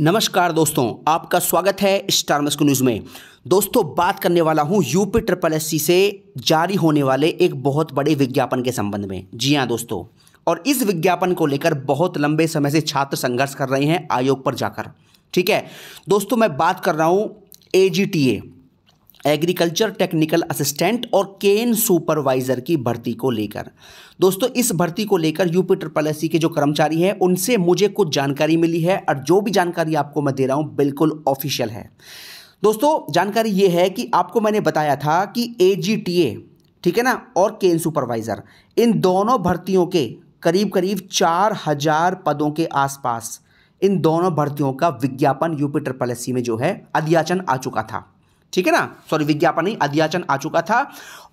नमस्कार दोस्तों आपका स्वागत है स्टार मस्क न्यूज़ में दोस्तों बात करने वाला हूं यूपी ट्रिपल एस से जारी होने वाले एक बहुत बड़े विज्ञापन के संबंध में जी हां दोस्तों और इस विज्ञापन को लेकर बहुत लंबे समय से छात्र संघर्ष कर रहे हैं आयोग पर जाकर ठीक है दोस्तों मैं बात कर रहा हूँ A G T A agriculture technical assistant और केन सुपरवाइज़र की भर्ती को लेकर दोस्तों इस भर्ती को लेकर यूपी ट्रिपल एस के जो कर्मचारी हैं उनसे मुझे कुछ जानकारी मिली है और जो भी जानकारी आपको मैं दे रहा हूँ बिल्कुल ऑफिशियल है दोस्तों जानकारी ये है कि आपको मैंने बताया था कि ए ठीक है ना और केन सुपरवाइज़र इन दोनों भर्तियों के करीब करीब चार हज़ार पदों के आसपास इन दोनों भर्तियों का विज्ञापन यूपी ट्रिपल एस में जो है अध्याचन आ चुका था ठीक है ना सॉरी विज्ञापन नहीं अध्याचन आ चुका था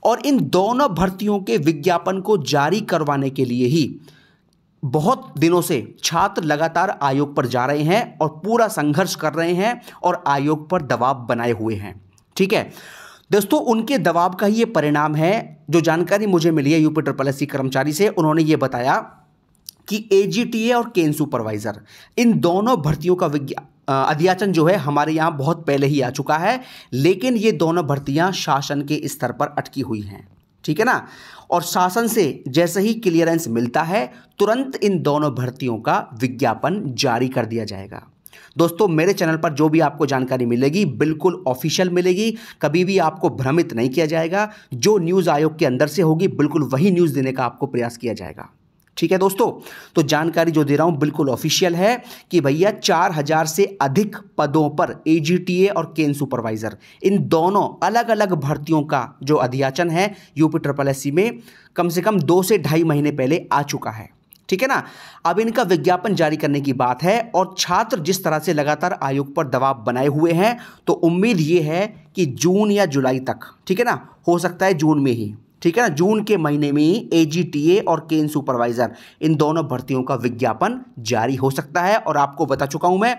और इन दोनों भर्तियों के विज्ञापन को जारी करवाने के लिए ही बहुत दिनों से छात्र लगातार आयोग पर जा रहे हैं और पूरा संघर्ष कर रहे हैं और आयोग पर दबाव बनाए हुए हैं ठीक है दोस्तों उनके दबाव का ही ये परिणाम है जो जानकारी मुझे मिली है यूपी ट्रिपल एस कर्मचारी से उन्होंने ये बताया कि एजीटीए और केन सुपरवाइज़र इन दोनों भर्तियों का विज्ञा अध्याचन जो है हमारे यहाँ बहुत पहले ही आ चुका है लेकिन ये दोनों भर्तियाँ शासन के स्तर पर अटकी हुई हैं ठीक है ना और शासन से जैसे ही क्लियरेंस मिलता है तुरंत इन दोनों भर्तियों का विज्ञापन जारी कर दिया जाएगा दोस्तों मेरे चैनल पर जो भी आपको जानकारी मिलेगी बिल्कुल ऑफिशियल मिलेगी कभी भी आपको भ्रमित नहीं किया जाएगा जो न्यूज़ आयोग के अंदर से होगी बिल्कुल वही न्यूज़ देने का आपको प्रयास किया जाएगा ठीक है दोस्तों तो जानकारी जो दे रहा हूं बिल्कुल ऑफिशियल है कि भैया चार हजार से अधिक पदों पर एजीटीए और केन सुपरवाइजर इन दोनों अलग अलग भर्तियों का जो अध्याचन है यूपी ट्रिपल एस में कम से कम दो से ढाई महीने पहले आ चुका है ठीक है ना अब इनका विज्ञापन जारी करने की बात है और छात्र जिस तरह से लगातार आयोग पर दबाव बनाए हुए हैं तो उम्मीद ये है कि जून या जुलाई तक ठीक है ना हो सकता है जून में ही ठीक है ना जून के महीने में एजीटीए और केन सुपरवाइजर इन दोनों भर्तियों का विज्ञापन जारी हो सकता है और आपको बता चुका हूं मैं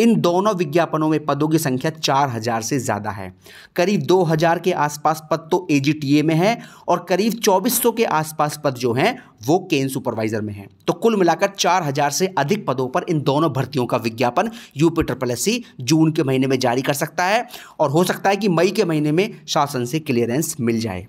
इन दोनों विज्ञापनों में पदों की संख्या चार हजार से ज़्यादा है करीब दो हजार के आसपास पद तो एजीटीए में है और करीब सौ के आसपास पद जो हैं वो केन सुपरवाइजर में है तो कुल मिलाकर चार हजार से अधिक पदों पर इन दोनों भर्तियों का विज्ञापन यूपी ट्रिपल एस जून के महीने में जारी कर सकता है और हो सकता है कि मई के महीने में शासन से क्लियरेंस मिल जाए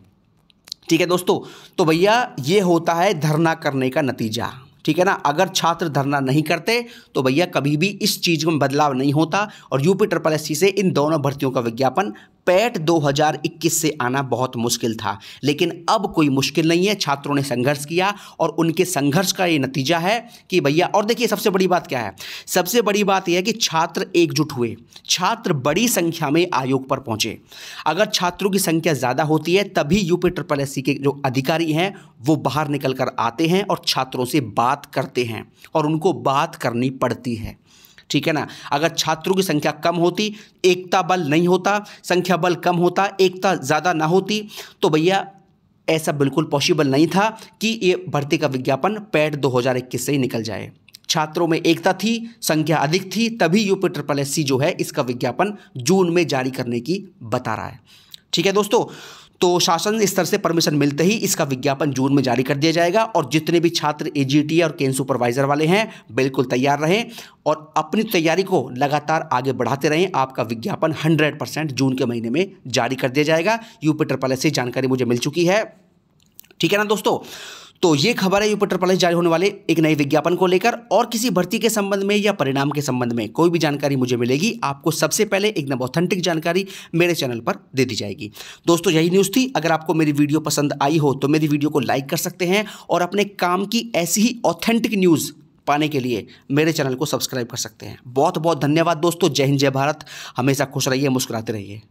ठीक है दोस्तों तो भैया ये होता है धरना करने का नतीजा ठीक है ना अगर छात्र धरना नहीं करते तो भैया कभी भी इस चीज़ में बदलाव नहीं होता और यूपी ट्रिपल एस से इन दोनों भर्तियों का विज्ञापन पैट 2021 से आना बहुत मुश्किल था लेकिन अब कोई मुश्किल नहीं है छात्रों ने संघर्ष किया और उनके संघर्ष का ये नतीजा है कि भैया और देखिए सबसे बड़ी बात क्या है सबसे बड़ी बात यह है कि छात्र एकजुट हुए छात्र बड़ी संख्या में आयोग पर पहुंचे अगर छात्रों की संख्या ज़्यादा होती है तभी यूपी ट्रिपल एस के जो अधिकारी हैं वो बाहर निकल कर आते हैं और छात्रों से बात करते हैं और उनको बात करनी पड़ती है ठीक है ना अगर छात्रों की संख्या कम होती एकता बल नहीं होता संख्या बल कम होता एकता ज़्यादा ना होती तो भैया ऐसा बिल्कुल पॉसिबल नहीं था कि ये भर्ती का विज्ञापन पैड 2021 से ही निकल जाए छात्रों में एकता थी संख्या अधिक थी तभी यूपी ट्रिपल एस जो है इसका विज्ञापन जून में जारी करने की बता रहा है ठीक है दोस्तों तो शासन स्तर से परमिशन मिलते ही इसका विज्ञापन जून में जारी कर दिया जाएगा और जितने भी छात्र ए और केन सुपरवाइजर वाले हैं बिल्कुल तैयार रहें और अपनी तैयारी को लगातार आगे बढ़ाते रहें आपका विज्ञापन 100 परसेंट जून के महीने में जारी कर दिया जाएगा यूपी ट्रिपल से जानकारी मुझे मिल चुकी है ठीक है ना दोस्तों तो ये खबर है यूपी प्रदेश जारी होने वाले एक नए विज्ञापन को लेकर और किसी भर्ती के संबंध में या परिणाम के संबंध में कोई भी जानकारी मुझे मिलेगी आपको सबसे पहले एकदम ऑथेंटिक जानकारी मेरे चैनल पर दे दी जाएगी दोस्तों यही न्यूज़ थी अगर आपको मेरी वीडियो पसंद आई हो तो मेरी वीडियो को लाइक कर सकते हैं और अपने काम की ऐसी ही ऑथेंटिक न्यूज़ पाने के लिए मेरे चैनल को सब्सक्राइब कर सकते हैं बहुत बहुत धन्यवाद दोस्तों जय हिंद जय भारत हमेशा खुश रहिए मुस्कुराते रहिए